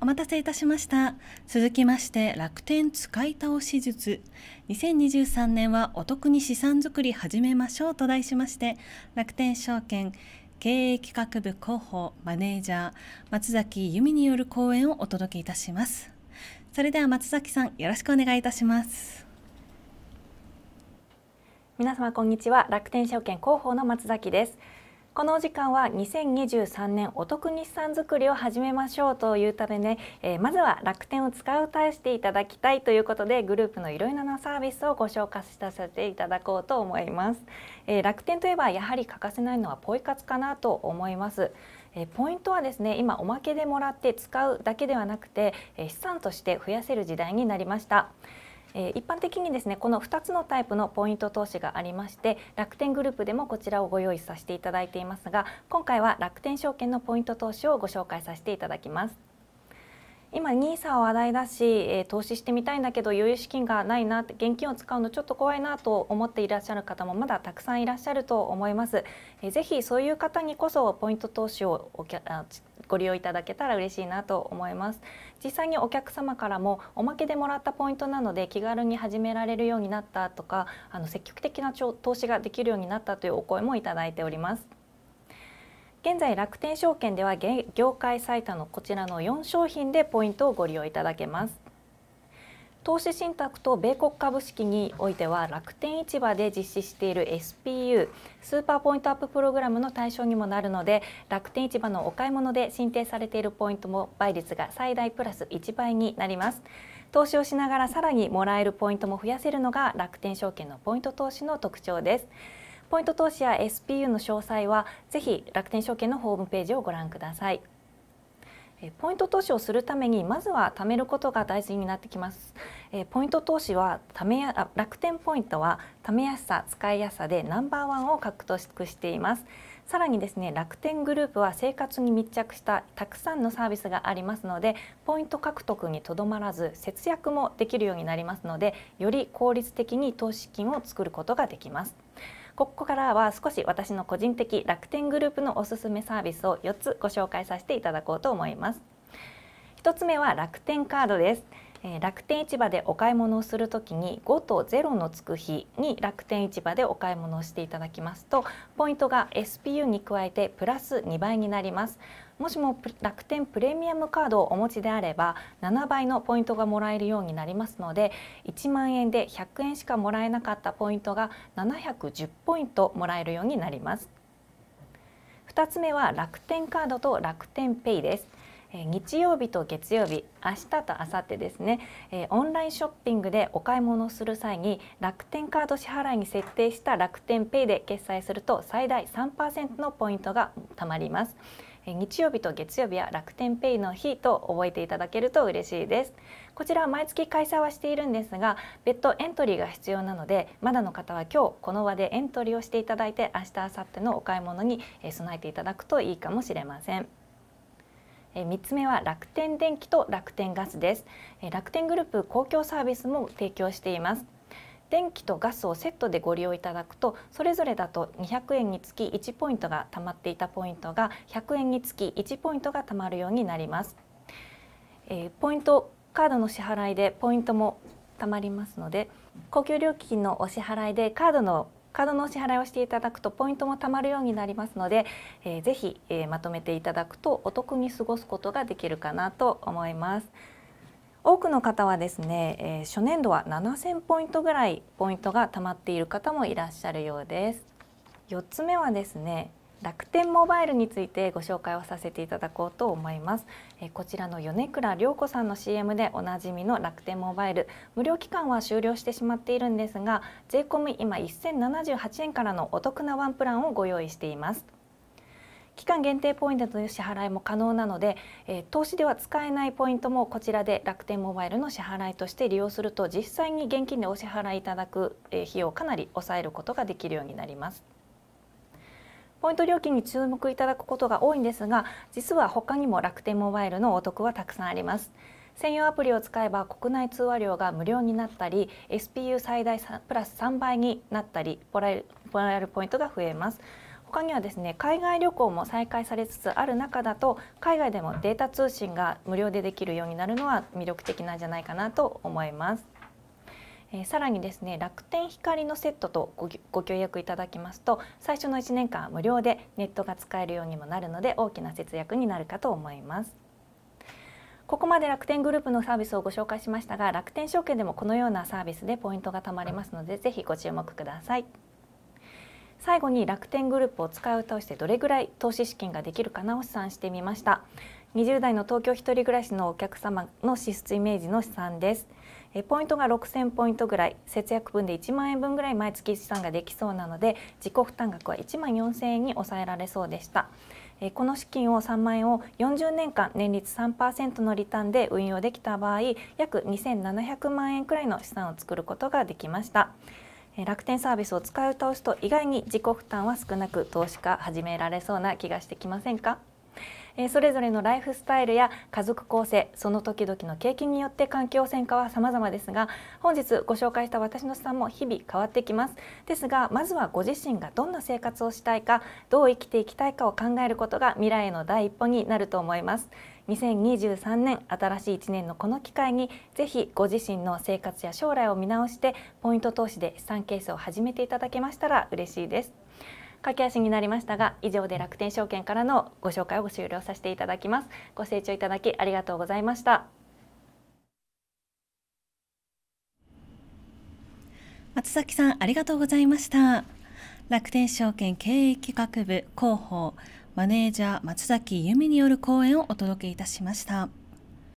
お待たせいたしました続きまして楽天使い倒し術2023年はお得に資産づくり始めましょうと題しまして楽天証券経営企画部広報マネージャー松崎由美による講演をお届けいたしますそれでは松崎さんよろしくお願いいたします皆様こんにちは楽天証券広報の松崎ですこのお時間は2023年お得日産作りを始めましょうというためね、えー、まずは楽天を使う対していただきたいということでグループのいろいろなサービスをご紹介させていただこうと思います、えー、楽天といえばやはり欠かせないのはポイ活かなと思いますえポイントはですね今おまけでもらって使うだけではなくて、え資産として増やせる時代になりました。え一般的にですねこの2つのタイプのポイント投資がありまして楽天グループでもこちらをご用意させていただいていますが今回は楽天証券のポイント投資をご紹介させていただきます。今 NISA を話題だし、え投資してみたいんだけど裕資金がないなって現金を使うのちょっと怖いなと思っていらっしゃる方もまだたくさんいらっしゃると思います、えー、ぜそういう方にこそポイント投資をおあご利用いただけたら嬉しいなと思います実際にお客様からもおまけでもらったポイントなので気軽に始められるようになったとかあの積極的な投資ができるようになったというお声もいただいております現在楽天証券では業界最多のこちらの4商品でポイントをご利用いただけます投資信託と米国株式においては楽天市場で実施している SPU スーパーポイントアッププログラムの対象にもなるので楽天市場のお買い物で申請されているポイントも倍率が最大プラス1倍になります投資をしながらさらにもらえるポイントも増やせるのが楽天証券のポイント投資の特徴ですポイント投資や SPU の詳細はぜひ楽天証券のホームページをご覧くださいえポイント投資をするためにまずは貯めることが大事になってきます、えポイント投資は貯めやあ楽天ポイントは貯めやすさ使いやすさでナンバーワンを獲得していますさらにですね楽天グループは生活に密着したたくさんのサービスがありますのでポイント獲得にとどまらず節約もできるようになりますのでより効率的に投資金を作ることができますここからは少し私の個人的楽天グループのおすすめサービスを4つご紹介させていただこうと思います1つ目は楽天カードですえ楽天市場でお買い物をするときに5と0のつく日に楽天市場でお買い物をしていただきますとポイントが SPU に加えてプラス2倍になりますもしも楽天プレミアムカードをお持ちであれば7倍のポイントがもらえるようになりますので1万円で100円しかもらえなかったポイントが710ポイントもらえるようになります2つ目は楽天カードと楽天ペイです日曜日と月曜日明日と明後日ですねオンラインショッピングでお買い物をする際に楽天カード支払いに設定した楽天ペイで決済すると最大3%のポイントがたまります。日曜日と月曜日は楽天ペイの日と覚えていただけると嬉しいですこちら毎月開催はしているんですが別途エントリーが必要なのでまだの方は今日この場でエントリーをしていただいて明日明後日のお買い物に備えていただくといいかもしれません3つ目は楽天電気と楽天ガスです楽天グループ公共サービスも提供しています電気とガスをセットでご利用いただくとそれぞれだと200円につき1ポイントが貯まっていたポイントが100円につき1ポイントが貯まるようになります。えー、ポイントカードの支払いでポイントも貯まりますので高級料金のお支払いでカードのカードのお支払いをしていただくとポイントも貯まるようになりますので、えー、ぜひ、えー、まとめていただくとお得に過ごすことができるかなと思います。多くの方はですね、えー、初年度は7000ポイントぐらいポイントが貯まっている方もいらっしゃるようです4つ目はですね楽天モバイルについてご紹介をさせていただこうと思います、えー、こちらの米倉涼子さんの CM でおなじみの楽天モバイル無料期間は終了してしまっているんですが税込今1078円からのお得なワンプランをご用意しています期間限定ポイントの支払いも可能なので、えー、投資では使えないポイントもこちらで楽天モバイルの支払いとして利用すると実際に現金でお支払いいただく、えー、費用をかなり抑えることができるようになります。ポイント料金に注目いただくことが多いんですが実は他にも楽天モバイルのお得はたくさんあります専用アプリを使えば国内通話料が無料になったり SPU 最大プラス3倍になったりもらえるポイントが増えます他にはですね海外旅行も再開されつつある中だと海外でもデータ通信が無料でできるようになるのは魅力的なんじゃないかなと思います。えー、さらにですね楽天光のセットとご協約いただきますと最初の1年間無料でネットが使えるようにもなるので大きな節約になるかと思います。ここまで楽天グループのサービスをご紹介しましたが楽天証券でもこのようなサービスでポイントが貯まりますのでぜひご注目ください。最後に楽天グループを使うとしてどれぐらい投資資金ができるかなを試算してみました20代の東京一人暮らしのお客様の支出イメージの試算ですえポイントが6000ポイントぐらい節約分で1万円分ぐらい毎月資産ができそうなので自己負担額は1万4000円に抑えられそうでしたえこの資金を3万円を40年間年率3%のリターンで運用できた場合約2700万円くらいの資産を作ることができました楽天サービスを使い倒すと意外に自己負担は少なく投資家始められそうな気がしてきませんかそれぞれのライフスタイルや家族構成その時々の経験によって環境戦果は様々ですが本日ご紹介した私の資産も日々変わってきますですがまずはご自身がどんな生活をしたいかどう生きていきたいかを考えることが未来への第一歩になると思います2023年新しい1年のこの機会にぜひご自身の生活や将来を見直してポイント投資で資産形成を始めていただけましたら嬉しいです。駆け足になりましたが以上で楽天証券からのご紹介を終了させていただきますご清聴いただきありがとうございました松崎さんありがとうございました楽天証券経営企画部広報マネージャー松崎由美による講演をお届けいたしました。